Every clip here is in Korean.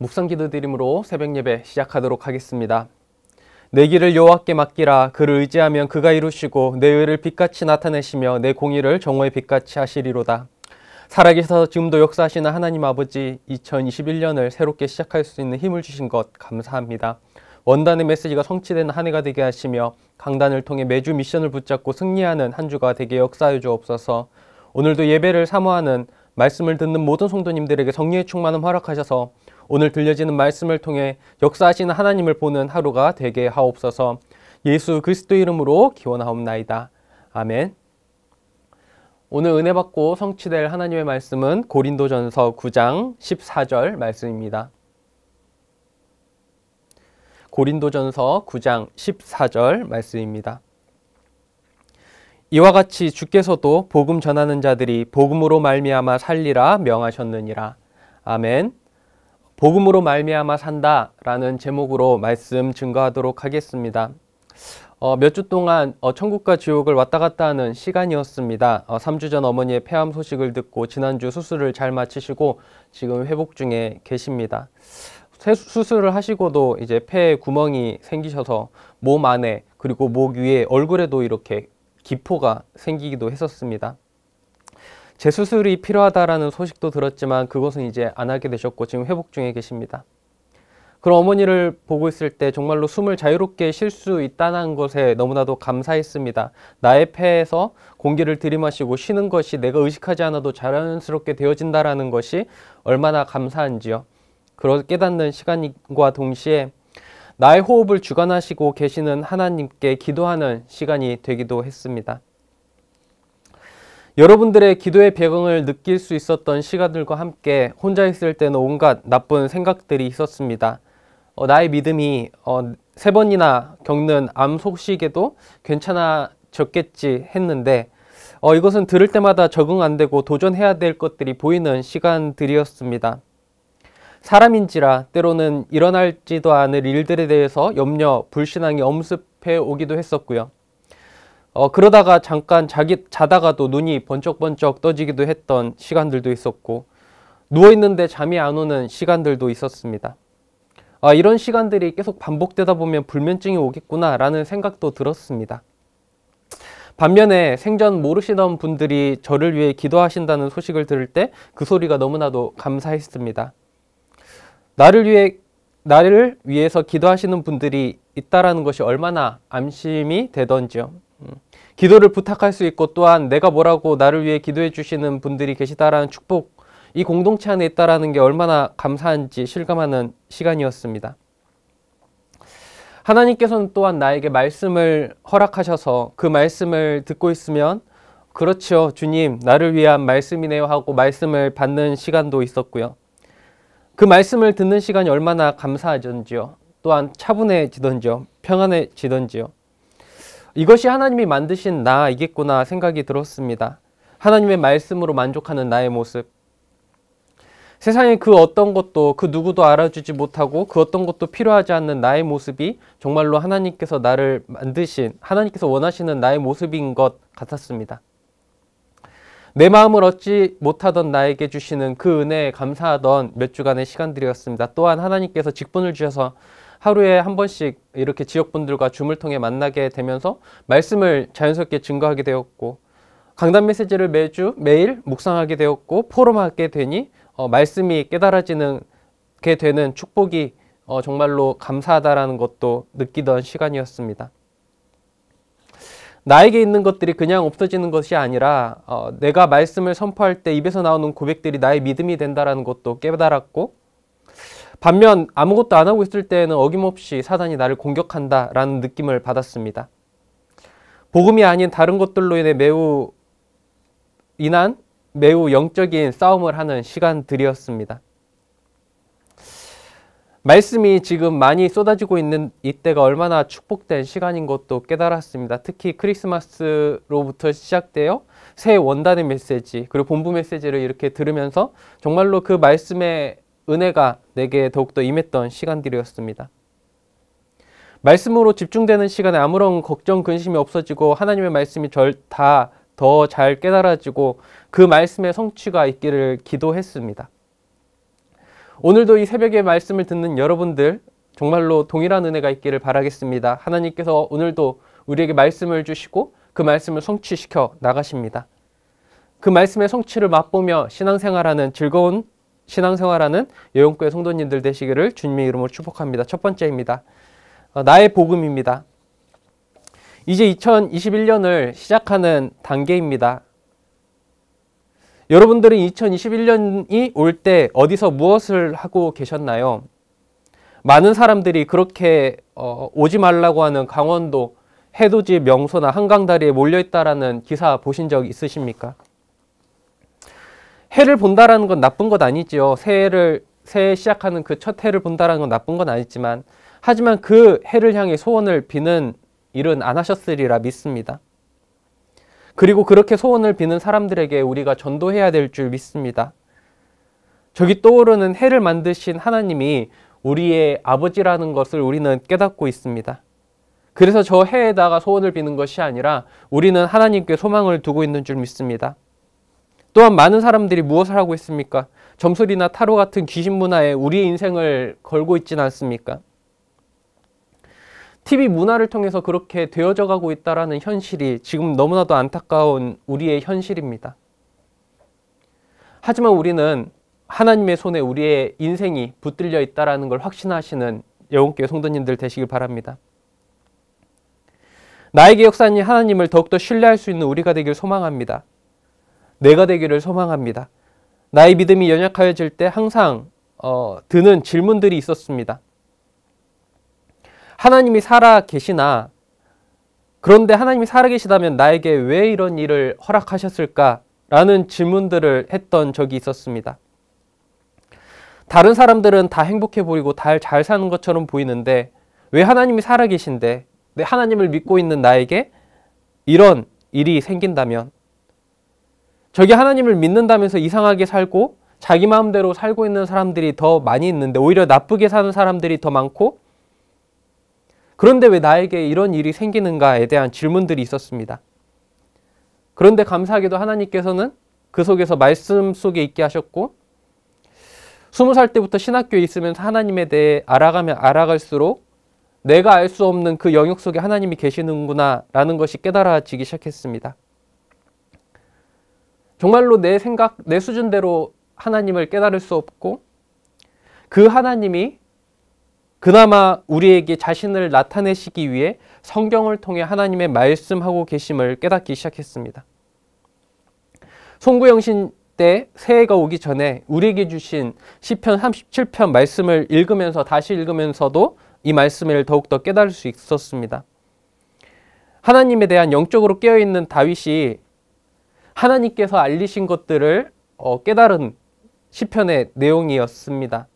묵상 기도드림으로 새벽 예배 시작하도록 하겠습니다. 내 길을 여호와께 맡기라 그를 의지하면 그가 이루시고 내 의를 빛같이 나타내시며 내 공의를 정오의 빛같이 하시리로다. 살아계셔서 지금도 역사하시는 하나님 아버지 2021년을 새롭게 시작할 수 있는 힘을 주신 것 감사합니다. 원단의 메시지가 성취된 한 해가 되게 하시며 강단을 통해 매주 미션을 붙잡고 승리하는 한 주가 되게 역사해 주옵소서 오늘도 예배를 사모하는 말씀을 듣는 모든 성도님들에게 성리의 충만함 허락하셔서 오늘 들려지는 말씀을 통해 역사하시는 하나님을 보는 하루가 되게 하옵소서 예수 그리스도 이름으로 기원하옵나이다. 아멘 오늘 은혜 받고 성취될 하나님의 말씀은 고린도전서 9장 14절 말씀입니다. 고린도전서 9장 14절 말씀입니다. 이와 같이 주께서도 복음 전하는 자들이 복음으로 말미암아 살리라 명하셨느니라. 아멘. 복음으로 말미암아 산다라는 제목으로 말씀 증거하도록 하겠습니다. 어, 몇주 동안 어, 천국과 지옥을 왔다 갔다 하는 시간이었습니다. 어, 3주 전 어머니의 폐암 소식을 듣고 지난주 수술을 잘 마치시고 지금 회복 중에 계십니다. 수술을 하시고도 이제 폐에 구멍이 생기셔서 몸 안에 그리고 목 위에 얼굴에도 이렇게 기포가 생기기도 했었습니다. 재수술이 필요하다라는 소식도 들었지만 그것은 이제 안 하게 되셨고 지금 회복 중에 계십니다. 그런 어머니를 보고 있을 때 정말로 숨을 자유롭게 쉴 수 있다는 것에 너무나도 감사했습니다. 나의 폐에서 공기를 들이마시고 쉬는 것이 내가 의식하지 않아도 자연스럽게 되어진다라는 것이 얼마나 감사한지요. 그걸 깨닫는 시간과 동시에 나의 호흡을 주관하시고 계시는 하나님께 기도하는 시간이 되기도 했습니다. 여러분들의 기도의 배경을 느낄 수 있었던 시간들과 함께 혼자 있을 때는 온갖 나쁜 생각들이 있었습니다. 어, 나의 믿음이 어, 세 번이나 겪는 암 속식에도 괜찮아졌겠지 했는데 어, 이것은 들을 때마다 적응 안 되고 도전해야 될 것들이 보이는 시간들이었습니다. 사람인지라 때로는 일어날지도 않을 일들에 대해서 염려, 불신앙이 엄습해 오기도 했었고요. 어, 그러다가 잠깐 자기, 자다가도 눈이 번쩍번쩍 떠지기도 했던 시간들도 있었고 누워있는데 잠이 안 오는 시간들도 있었습니다. 아, 이런 시간들이 계속 반복되다 보면 불면증이 오겠구나 라는 생각도 들었습니다. 반면에 생전 모르시던 분들이 저를 위해 기도하신다는 소식을 들을 때 그 소리가 너무나도 감사했습니다. 나를 위해 나를 위해서 기도하시는 분들이 있다라는 것이 얼마나 안심이 되던지요. 음. 기도를 부탁할 수 있고 또한 내가 뭐라고 나를 위해 기도해 주시는 분들이 계시다라는 축복 이 공동체 안에 있다라는 게 얼마나 감사한지 실감하는 시간이었습니다. 하나님께서는 또한 나에게 말씀을 허락하셔서 그 말씀을 듣고 있으면 그렇죠 주님 나를 위한 말씀이네요 하고 말씀을 받는 시간도 있었고요. 그 말씀을 듣는 시간이 얼마나 감사하던지요. 또한 차분해지던지요. 평안해지던지요. 이것이 하나님이 만드신 나이겠구나 생각이 들었습니다. 하나님의 말씀으로 만족하는 나의 모습. 세상의 그 어떤 것도 그 누구도 알아주지 못하고 그 어떤 것도 필요하지 않는 나의 모습이 정말로 하나님께서 나를 만드신 하나님께서 원하시는 나의 모습인 것 같았습니다. 내 마음을 얻지 못하던 나에게 주시는 그 은혜에 감사하던 몇 주간의 시간들이었습니다. 또한 하나님께서 직분을 주셔서 하루에 한 번씩 이렇게 지역분들과 줌을 통해 만나게 되면서 말씀을 자연스럽게 증거하게 되었고 강단 메시지를 매주 매일 묵상하게 되었고 포럼하게 되니 어, 말씀이 깨달아지는 게 되는 축복이 어, 정말로 감사하다라는 것도 느끼던 시간이었습니다. 나에게 있는 것들이 그냥 없어지는 것이 아니라 어, 내가 말씀을 선포할 때 입에서 나오는 고백들이 나의 믿음이 된다라는 것도 깨달았고 반면 아무것도 안 하고 있을 때에는 어김없이 사단이 나를 공격한다라는 느낌을 받았습니다. 복음이 아닌 다른 것들로 인해 매우 인한 매우 영적인 싸움을 하는 시간들이었습니다. 말씀이 지금 많이 쏟아지고 있는 이때가 얼마나 축복된 시간인 것도 깨달았습니다. 특히 크리스마스로부터 시작되어 새 원단의 메시지 그리고 본부 메시지를 이렇게 들으면서 정말로 그 말씀에 은혜가 내게 더욱더 임했던 시간들이었습니다. 말씀으로 집중되는 시간에 아무런 걱정, 근심이 없어지고 하나님의 말씀이 다더 잘 깨달아지고 그 말씀의 성취가 있기를 기도했습니다. 오늘도 이 새벽의 말씀을 듣는 여러분들 정말로 동일한 은혜가 있기를 바라겠습니다. 하나님께서 오늘도 우리에게 말씀을 주시고 그 말씀을 성취시켜 나가십니다. 그 말씀의 성취를 맛보며 신앙생활하는 즐거운 신앙생활하는 여영교회 성도님들 되시기를 주님의 이름으로 축복합니다. 첫 번째입니다. 어, 나의 복음입니다. 이제 2021년을 시작하는 단계입니다. 여러분들은 2021년이 올 때 어디서 무엇을 하고 계셨나요? 많은 사람들이 그렇게 어, 오지 말라고 하는 강원도 해돋이 명소나 한강다리에 몰려있다라는 기사 보신 적 있으십니까? 해를 본다라는 건 나쁜 것 아니지요. 새해를 새해 시작하는 그 첫 해를 본다라는 건 나쁜 건 아니지만 하지만 그 해를 향해 소원을 비는 일은 안 하셨으리라 믿습니다. 그리고 그렇게 소원을 비는 사람들에게 우리가 전도해야 될 줄 믿습니다. 저기 떠오르는 해를 만드신 하나님이 우리의 아버지라는 것을 우리는 깨닫고 있습니다. 그래서 저 해에다가 소원을 비는 것이 아니라 우리는 하나님께 소망을 두고 있는 줄 믿습니다. 또한 많은 사람들이 무엇을 하고 있습니까? 점술이나 타로 같은 귀신 문화에 우리의 인생을 걸고 있지는 않습니까? TV 문화를 통해서 그렇게 되어져 가고 있다는 현실이 지금 너무나도 안타까운 우리의 현실입니다. 하지만 우리는 하나님의 손에 우리의 인생이 붙들려 있다는걸 확신하시는 영혼교 성도님들 되시길 바랍니다. 나에게 역사님 하나님을 더욱더 신뢰할 수 있는 우리가 되길 소망합니다. 내가 되기를 소망합니다. 나의 믿음이 연약해질 때 항상 어, 드는 질문들이 있었습니다. 하나님이 살아 계시나? 그런데 하나님이 살아 계시다면 나에게 왜 이런 일을 허락하셨을까? 라는 질문들을 했던 적이 있었습니다. 다른 사람들은 다 행복해 보이고 다잘 사는 것처럼 보이는데 왜 하나님이 살아 계신데 하나님을 믿고 있는 나에게 이런 일이 생긴다면 저게 하나님을 믿는다면서 이상하게 살고 자기 마음대로 살고 있는 사람들이 더 많이 있는데 오히려 나쁘게 사는 사람들이 더 많고 그런데 왜 나에게 이런 일이 생기는가에 대한 질문들이 있었습니다. 그런데 감사하게도 하나님께서는 그 속에서 말씀 속에 있게 하셨고 스무 살 때부터 신학교에 있으면서 하나님에 대해 알아가면 알아갈수록 내가 알 수 없는 그 영역 속에 하나님이 계시는구나라는 것이 깨달아지기 시작했습니다. 정말로 내 생각, 내 수준대로 하나님을 깨달을 수 없고 그 하나님이 그나마 우리에게 자신을 나타내시기 위해 성경을 통해 하나님의 말씀하고 계심을 깨닫기 시작했습니다. 송구영신 때 새해가 오기 전에 우리에게 주신 시편 37편 말씀을 읽으면서 다시 읽으면서도 이 말씀을 더욱더 깨달을 수 있었습니다. 하나님에 대한 영적으로 깨어있는 다윗이 하나님께서 알리신 것들을 어, 깨달은 시편의 내용이었습니다.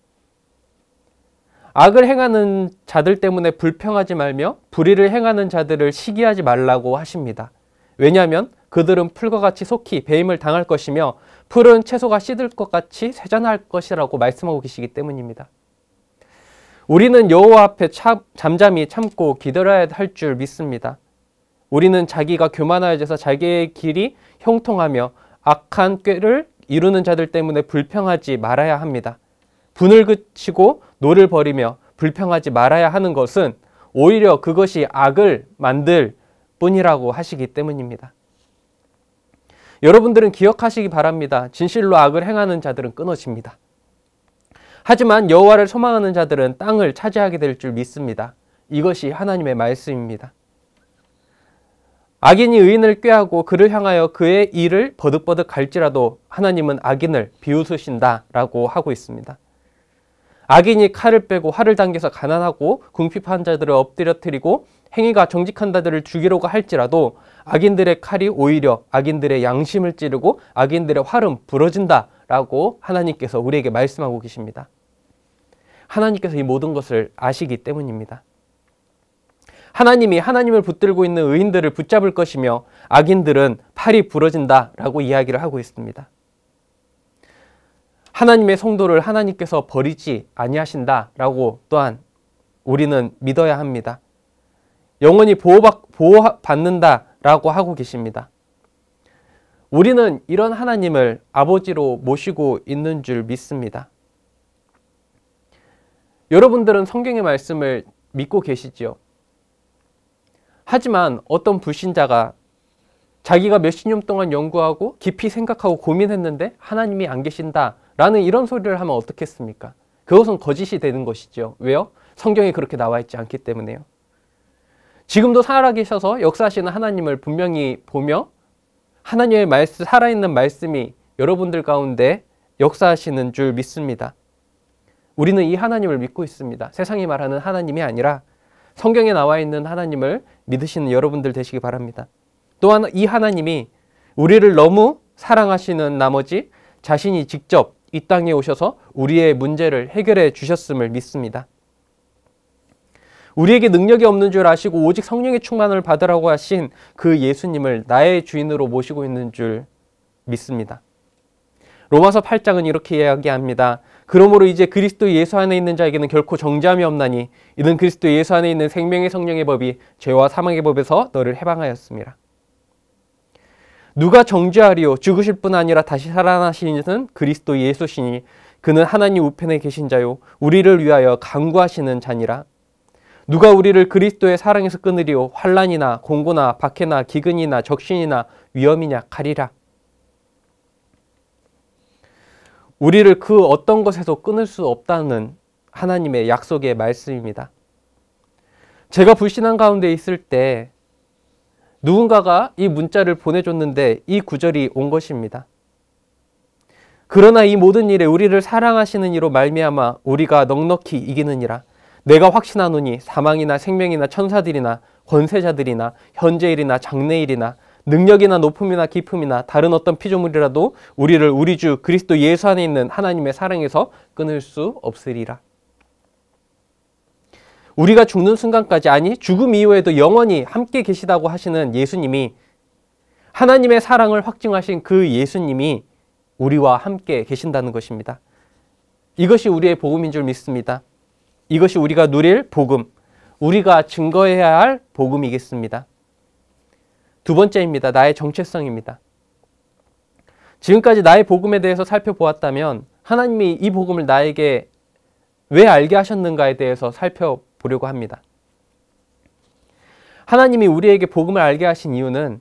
악을 행하는 자들 때문에 불평하지 말며 불의를 행하는 자들을 시기하지 말라고 하십니다. 왜냐하면 그들은 풀과 같이 속히 배임을 당할 것이며 풀은 채소가 시들 것 같이 세잔할 것이라고 말씀하고 계시기 때문입니다. 우리는 여호와 앞에 참, 잠잠히 참고 기다려야 할 줄 믿습니다. 우리는 자기가 교만하여져서 자기의 길이 형통하며 악한 꾀를 이루는 자들 때문에 불평하지 말아야 합니다. 분을 그치고 노를 버리며 불평하지 말아야 하는 것은 오히려 그것이 악을 만들 뿐이라고 하시기 때문입니다. 여러분들은 기억하시기 바랍니다. 진실로 악을 행하는 자들은 끊어집니다. 하지만 여호와를 소망하는 자들은 땅을 차지하게 될 줄 믿습니다. 이것이 하나님의 말씀입니다. 악인이 의인을 꾀하고 그를 향하여 그의 일을 버득버득 갈지라도 하나님은 악인을 비웃으신다라고 하고 있습니다. 악인이 칼을 빼고 활을 당겨서 가난하고 궁핍한 자들을 엎드려뜨리고 행위가 정직한 자들을 죽이려고 할지라도 악인들의 칼이 오히려 악인들의 양심을 찌르고 악인들의 활은 부러진다라고 하나님께서 우리에게 말씀하고 계십니다. 하나님께서 이 모든 것을 아시기 때문입니다. 하나님이 하나님을 붙들고 있는 의인들을 붙잡을 것이며 악인들은 팔이 부러진다라고 이야기를 하고 있습니다. 하나님의 성도를 하나님께서 버리지 아니하신다라고 또한 우리는 믿어야 합니다. 영원히 보호받, 는다라고 하고 계십니다. 우리는 이런 하나님을 아버지로 모시고 있는 줄 믿습니다. 여러분들은 성경의 말씀을 믿고 계시지요? 하지만 어떤 불신자가 자기가 몇십 년 동안 연구하고 깊이 생각하고 고민했는데 하나님이 안 계신다라는 이런 소리를 하면 어떻겠습니까? 그것은 거짓이 되는 것이죠. 왜요? 성경에 그렇게 나와 있지 않기 때문에요. 지금도 살아계셔서 역사하시는 하나님을 분명히 보며 하나님의 말씀, 살아있는 말씀이 여러분들 가운데 역사하시는 줄 믿습니다. 우리는 이 하나님을 믿고 있습니다. 세상이 말하는 하나님이 아니라 성경에 나와 있는 하나님을 믿으시는 여러분들 되시기 바랍니다. 또한 이 하나님이 우리를 너무 사랑하시는 나머지 자신이 직접 이 땅에 오셔서 우리의 문제를 해결해 주셨음을 믿습니다. 우리에게 능력이 없는 줄 아시고 오직 성령의 충만을 받으라고 하신 그 예수님을 나의 주인으로 모시고 있는 줄 믿습니다. 로마서 8장은 이렇게 이야기합니다. 그러므로 이제 그리스도 예수 안에 있는 자에게는 결코 정죄함이 없나니 이는 그리스도 예수 안에 있는 생명의 성령의 법이 죄와 사망의 법에서 너를 해방하였습니다. 누가 정죄하리요 죽으실 뿐 아니라 다시 살아나시는 그리스도 예수시니 그는 하나님 우편에 계신 자요 우리를 위하여 강구하시는 자니라 누가 우리를 그리스도의 사랑에서 끊으리요 환란이나 공고나 박해나 기근이나 적신이나 위험이냐 가리라 우리를 그 어떤 것에서 끊을 수 없다는 하나님의 약속의 말씀입니다. 제가 불신한 가운데 있을 때 누군가가 이 문자를 보내줬는데 이 구절이 온 것입니다. 그러나 이 모든 일에 우리를 사랑하시는 이로 말미암아 우리가 넉넉히 이기느니라. 내가 확신하노니 사망이나 생명이나 천사들이나 권세자들이나 현재일이나 장래일이나 능력이나 높음이나 깊음이나 다른 어떤 피조물이라도 우리를 우리 주 그리스도 예수 안에 있는 하나님의 사랑에서 끊을 수 없으리라. 우리가 죽는 순간까지 아니 죽음 이후에도 영원히 함께 계시다고 하시는 예수님이 하나님의 사랑을 확증하신 그 예수님이 우리와 함께 계신다는 것입니다. 이것이 우리의 복음인 줄 믿습니다. 이것이 우리가 누릴 복음, 우리가 증거해야 할 복음이겠습니다. 두 번째입니다. 나의 정체성입니다. 지금까지 나의 복음에 대해서 살펴보았다면 하나님이 이 복음을 나에게 왜 알게 하셨는가에 대해서 살펴보려고 합니다. 하나님이 우리에게 복음을 알게 하신 이유는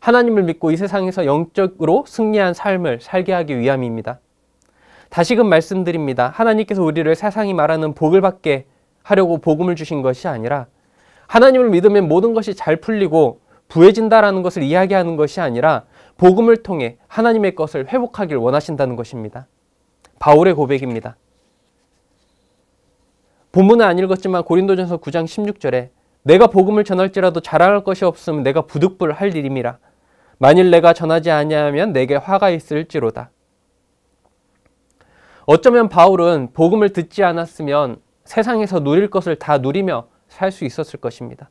하나님을 믿고 이 세상에서 영적으로 승리한 삶을 살게 하기 위함입니다. 다시금 말씀드립니다. 하나님께서 우리를 세상이 말하는 복을 받게 하려고 복음을 주신 것이 아니라 하나님을 믿으면 모든 것이 잘 풀리고 부해진다라는 것을 이야기하는 것이 아니라 복음을 통해 하나님의 것을 회복하길 원하신다는 것입니다. 바울의 고백입니다. 본문은 안 읽었지만 고린도전서 9장 16절에 내가 복음을 전할지라도 자랑할 것이 없으면 내가 부득불할 일임이라. 만일 내가 전하지 아니하면 내게 화가 있을지로다. 어쩌면 바울은 복음을 듣지 않았으면 세상에서 누릴 것을 다 누리며 살 수 있었을 것입니다.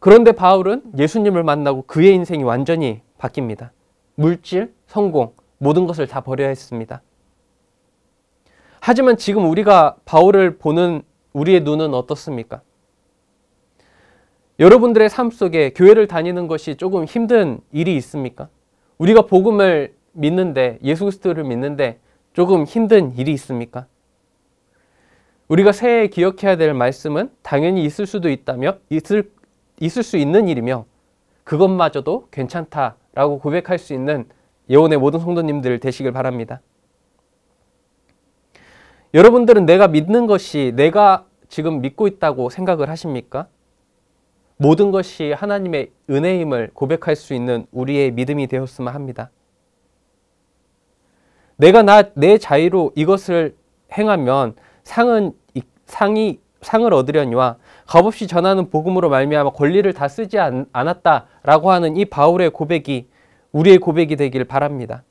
그런데 바울은 예수님을 만나고 그의 인생이 완전히 바뀝니다. 물질, 성공, 모든 것을 다 버려야 했습니다. 하지만 지금 우리가 바울을 보는 우리의 눈은 어떻습니까? 여러분들의 삶 속에 교회를 다니는 것이 조금 힘든 일이 있습니까? 우리가 복음을 믿는데 예수 그리스도를 믿는데 조금 힘든 일이 있습니까? 우리가 새해 기억해야 될 말씀은 당연히 있을 수도 있다며 있을 있을 수 있는 일이며 그것마저도 괜찮다라고 고백할 수 있는 예원의 모든 성도님들 되시길 바랍니다. 여러분들은 내가 믿는 것이 내가 지금 믿고 있다고 생각을 하십니까? 모든 것이 하나님의 은혜임을 고백할 수 있는 우리의 믿음이 되었으면 합니다. 내가 나, 내 자의로 이것을 행하면 상은, 상이 상을 얻으려니와 값없이 전하는 복음으로 말미암아 권리를 다 쓰지 않, 았다라고 하는 이 바울의 고백이 우리의 고백이 되길 바랍니다.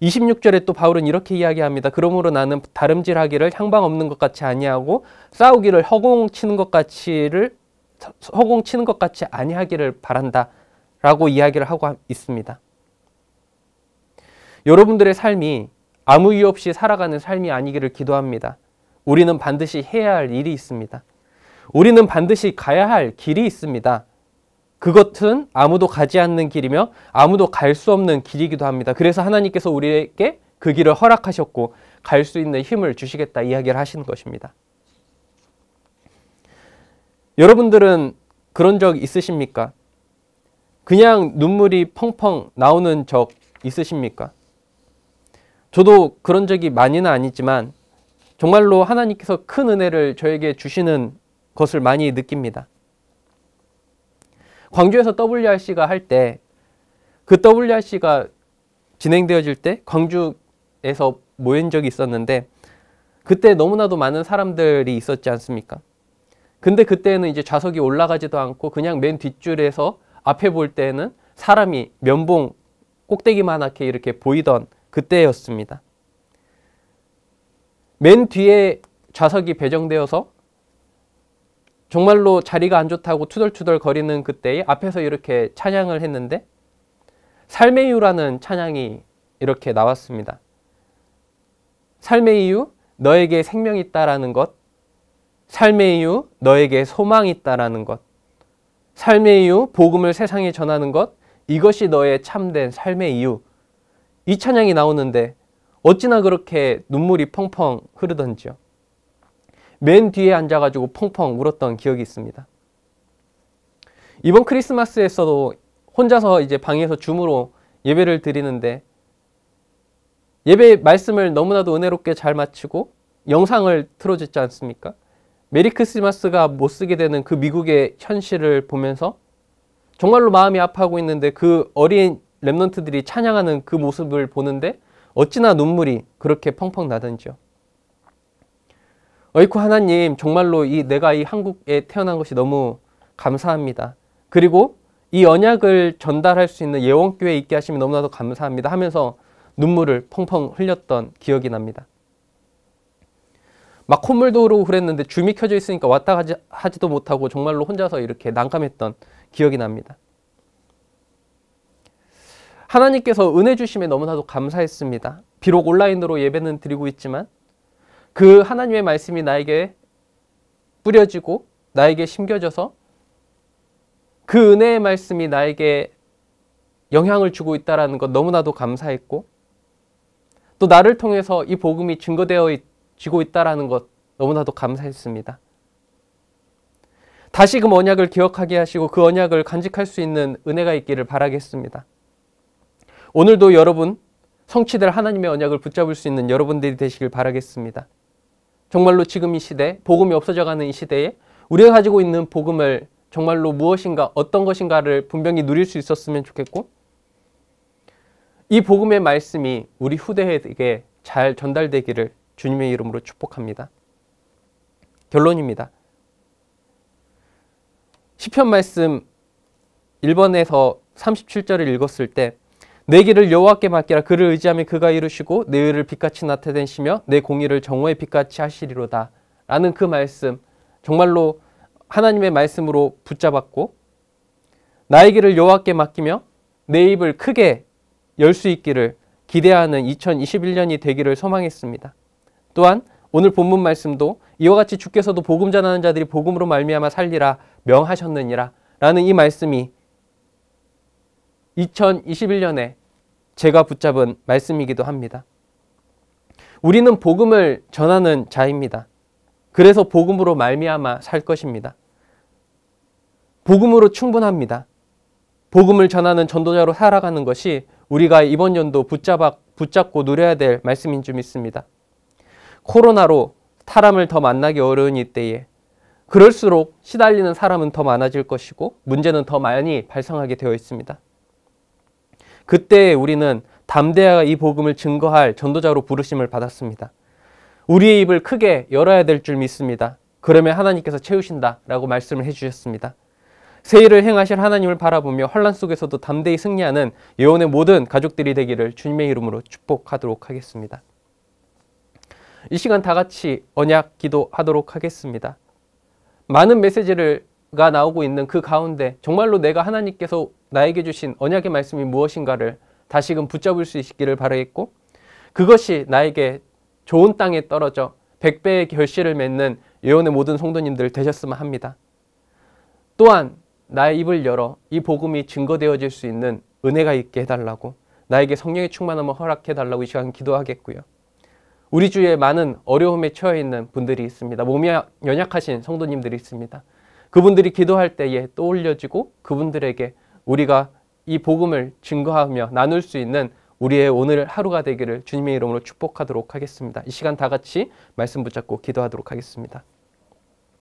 26절에 또 바울은 이렇게 이야기합니다. 그러므로 나는 다름질하기를 향방 없는 것 같이 아니하고 싸우기를 허공치는 것 같이를 허공치는 것 같이 아니하기를 바란다라고 이야기를 하고 있습니다. 여러분들의 삶이 아무 이유 없이 살아가는 삶이 아니기를 기도합니다. 우리는 반드시 해야 할 일이 있습니다. 우리는 반드시 가야 할 길이 있습니다. 그것은 아무도 가지 않는 길이며 아무도 갈 수 없는 길이기도 합니다. 그래서 하나님께서 우리에게 그 길을 허락하셨고 갈 수 있는 힘을 주시겠다 이야기를 하시는 것입니다. 여러분들은 그런 적 있으십니까? 그냥 눈물이 펑펑 나오는 적 있으십니까? 저도 그런 적이 많이는 아니지만 정말로 하나님께서 큰 은혜를 저에게 주시는 것을 많이 느낍니다. 광주에서 WRC가 할때그 WRC가 진행되어질 때 광주에서 모인 적이 있었는데 그때 너무나도 많은 사람들이 있었지 않습니까? 근데 그때는 이제 좌석이 올라가지도 않고 그냥 맨 뒷줄에서 앞에 볼 때는 사람이 면봉 꼭대기만하게 이렇게 보이던 그때였습니다. 맨 뒤에 좌석이 배정되어서 정말로 자리가 안 좋다고 투덜투덜 거리는 그때에 앞에서 이렇게 찬양을 했는데 삶의 이유라는 찬양이 이렇게 나왔습니다. 삶의 이유, 너에게 생명이 있다라는 것. 삶의 이유, 너에게 소망이 있다라는 것. 삶의 이유, 복음을 세상에 전하는 것. 이것이 너의 참된 삶의 이유. 이 찬양이 나오는데 어찌나 그렇게 눈물이 펑펑 흐르던지요. 맨 뒤에 앉아가지고 펑펑 울었던 기억이 있습니다. 이번 크리스마스에서도 혼자서 이제 방에서 줌으로 예배를 드리는데 예배 말씀을 너무나도 은혜롭게 잘 마치고 영상을 틀어줬지 않습니까? 메리 크리스마스가 못 쓰게 되는 그 미국의 현실을 보면서 정말로 마음이 아파하고 있는데 그 어린 랩런트들이 찬양하는 그 모습을 보는데 어찌나 눈물이 그렇게 펑펑 나던지요. 어이쿠 하나님 정말로 이 내가 이 한국에 태어난 것이 너무 감사합니다. 그리고 이 언약을 전달할 수 있는 예원교회에 있게 하시면 너무나도 감사합니다 하면서 눈물을 펑펑 흘렸던 기억이 납니다. 막 콧물도 흐르고 그랬는데 줌이 켜져 있으니까 왔다 하지도 못하고 정말로 혼자서 이렇게 난감했던 기억이 납니다. 하나님께서 은혜 주심에 너무나도 감사했습니다. 비록 온라인으로 예배는 드리고 있지만 그 하나님의 말씀이 나에게 뿌려지고 나에게 심겨져서 그 은혜의 말씀이 나에게 영향을 주고 있다라는 것 너무나도 감사했고 또 나를 통해서 이 복음이 증거되어지고 있다라는 것 너무나도 감사했습니다. 다시금 그 언약을 기억하게 하시고 그 언약을 간직할 수 있는 은혜가 있기를 바라겠습니다. 오늘도 여러분 성취될 하나님의 언약을 붙잡을 수 있는 여러분들이 되시길 바라겠습니다. 정말로 지금 이 시대, 복음이 없어져가는 이 시대에 우리가 가지고 있는 복음을 정말로 무엇인가, 어떤 것인가를 분명히 누릴 수 있었으면 좋겠고, 이 복음의 말씀이 우리 후대에게 잘 전달되기를 주님의 이름으로 축복합니다. 결론입니다. 시편 말씀 1번에서 37절을 읽었을 때내 길을 여호와께 맡기라 그를 의지하며 그가 이루시고 내 의를 빛같이 나타내시며 내 공의를 정오의 빛같이 하시리로다 라는 그 말씀 정말로 하나님의 말씀으로 붙잡았고 나의 길을 여호와께 맡기며 내 입을 크게 열 수 있기를 기대하는 2021년이 되기를 소망했습니다. 또한 오늘 본문 말씀도 이와 같이 주께서도 복음 전하는 자들이 복음으로 말미암아 살리라 명하셨느니라 라는 이 말씀이 2021년에 제가 붙잡은 말씀이기도 합니다. 우리는 복음을 전하는 자입니다. 그래서 복음으로 말미암아 살 것입니다. 복음으로 충분합니다. 복음을 전하는 전도자로 살아가는 것이 우리가 이번 연도 붙잡아, 붙잡고 누려야 될 말씀인 줄 믿습니다. 코로나로 사람을 더 만나기 어려운 이때에 그럴수록 시달리는 사람은 더 많아질 것이고 문제는 더 많이 발생하게 되어 있습니다. 그때 우리는 담대하게 이 복음을 증거할 전도자로 부르심을 받았습니다. 우리의 입을 크게 열어야 될 줄 믿습니다. 그러면 하나님께서 채우신다라고 말씀을 해주셨습니다. 세일을 행하실 하나님을 바라보며 환란 속에서도 담대히 승리하는 예언의 모든 가족들이 되기를 주님의 이름으로 축복하도록 하겠습니다. 이 시간 다 같이 언약 기도하도록 하겠습니다. 많은 메시지가 나오고 있는 그 가운데 정말로 내가 하나님께서 나에게 주신 언약의 말씀이 무엇인가를 다시금 붙잡을 수 있기를 바라겠고 그것이 나에게 좋은 땅에 떨어져 백배의 결실을 맺는 예언의 모든 성도님들 되셨으면 합니다. 또한 나의 입을 열어 이 복음이 증거되어질 수 있는 은혜가 있게 해달라고 나에게 성령의 충만함을 허락해달라고 이 시간 기도하겠고요. 우리 주위에 많은 어려움에 처해 있는 분들이 있습니다. 몸이 연약하신 성도님들이 있습니다. 그분들이 기도할 때에 떠올려지고 그분들에게 우리가 이 복음을 증거하며 나눌 수 있는 우리의 오늘 하루가 되기를 주님의 이름으로 축복하도록 하겠습니다. 이 시간 다 같이 말씀 붙잡고 기도하도록 하겠습니다.